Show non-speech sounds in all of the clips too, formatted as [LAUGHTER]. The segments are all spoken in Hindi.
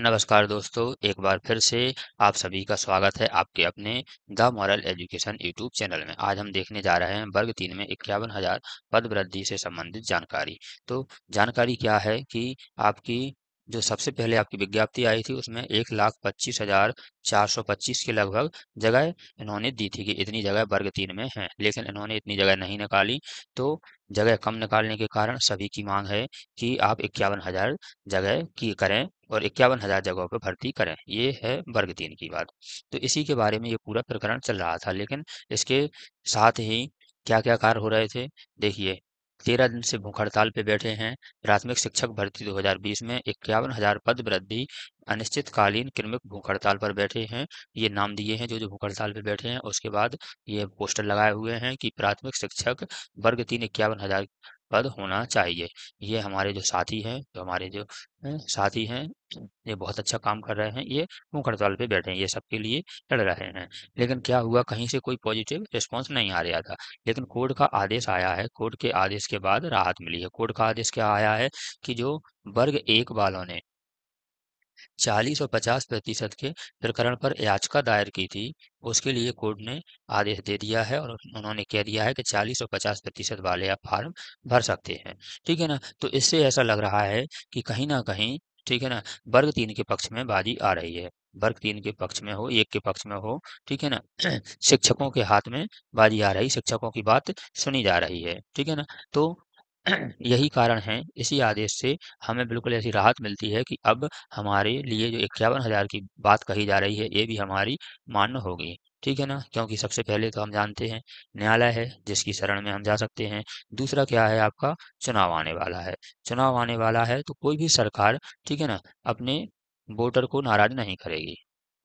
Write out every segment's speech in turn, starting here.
नमस्कार दोस्तों एक बार फिर से आप सभी का स्वागत है आपके अपने the moral education YouTube channel में आज हम देखने जा रहे हैं वर्ग तीन में इक्यावन हजार पद वृद्धि से संबंधित जानकारी तो जानकारी क्या है कि आपकी जो सबसे पहले आपकी विज्ञप्ति आई थी उसमें एक लाख पच्चीस हजार चार सौ पच्चीस के लगभग जगह इन्होंने दी थी कि इतनी जगह वर्ग तीन में है लेकिन इन्होंने इतनी जगह नहीं निकाली तो जगह कम निकालने के कारण सभी की मांग है कि आप इक्यावन हजार जगह की करें और इक्यावन हजार जगहों पर भर्ती करें ये है वर्ग तीन की बात तो इसी के बारे में ये पूरा प्रकरण चल रहा था लेकिन इसके साथ ही क्या क्या कार्य हो रहे थे देखिए तेरह दिन से भूख हड़ताल पे बैठे हैं प्राथमिक शिक्षक भर्ती 2020 में इक्यावन हजार पद वृद्धि अनिश्चितकालीन क्रमिक भूख हड़ताल पर बैठे हैं ये नाम दिए हैं जो जो भूख हड़ताल पर बैठे हैं उसके बाद ये पोस्टर लगाए हुए हैं कि प्राथमिक शिक्षक वर्ग तीन इक्यावन हजार पद होना चाहिए ये हमारे जो साथी हैं जो हमारे जो साथी हैं ये बहुत अच्छा काम कर रहे हैं ये मुख हड़ताल पे बैठे हैं ये सबके लिए लड़ रहे हैं लेकिन क्या हुआ कहीं से कोई पॉजिटिव रिस्पांस नहीं आ रहा था लेकिन कोर्ट का आदेश आया है कोर्ट के आदेश के बाद राहत मिली है कोर्ट का आदेश क्या आया है कि जो वर्ग एक वालों ने 40 और 50 प्रतिशत के प्रकरण पर याचिका दायर की थी उसके लिए कोर्ट ने आदेश दे दिया है और उन्होंने कह दिया है कि 40 और 50 प्रतिशत वाले आप फार्म भर सकते हैं ठीक है ना तो इससे ऐसा लग रहा है कि कहीं ना कहीं ठीक है ना वर्ग तीन के पक्ष में बाजी आ रही है वर्ग तीन के पक्ष में हो एक के पक्ष में हो ठीक है ना [CLEARS THROAT] शिक्षकों के हाथ में बाजी आ रही शिक्षकों की बात सुनी जा रही है ठीक है ना तो यही कारण है इसी आदेश से हमें बिल्कुल ऐसी राहत मिलती है कि अब हमारे लिए जो इक्यावन हज़ार की बात कही जा रही है ये भी हमारी मान्य होगी ठीक है ना क्योंकि सबसे पहले तो हम जानते हैं न्यायालय है जिसकी शरण में हम जा सकते हैं दूसरा क्या है आपका चुनाव आने वाला है चुनाव आने वाला है तो कोई भी सरकार ठीक है ना अपने वोटर को नाराज नहीं करेगी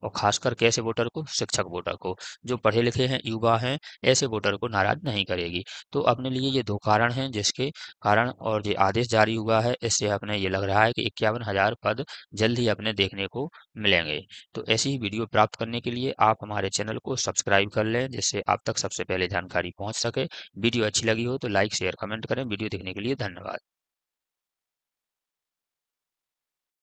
और खासकर कैसे वोटर को शिक्षक वोटर को जो पढ़े लिखे हैं युवा हैं ऐसे वोटर को नाराज नहीं करेगी तो अपने लिए ये दो कारण हैं जिसके कारण और ये आदेश जारी हुआ है इससे अपने ये लग रहा है कि इक्यावन हजार पद जल्द ही अपने देखने को मिलेंगे तो ऐसी ही वीडियो प्राप्त करने के लिए आप हमारे चैनल को सब्सक्राइब कर लें जिससे आप तक सबसे पहले जानकारी पहुँच सके वीडियो अच्छी लगी हो तो लाइक शेयर कमेंट करें वीडियो देखने के लिए धन्यवाद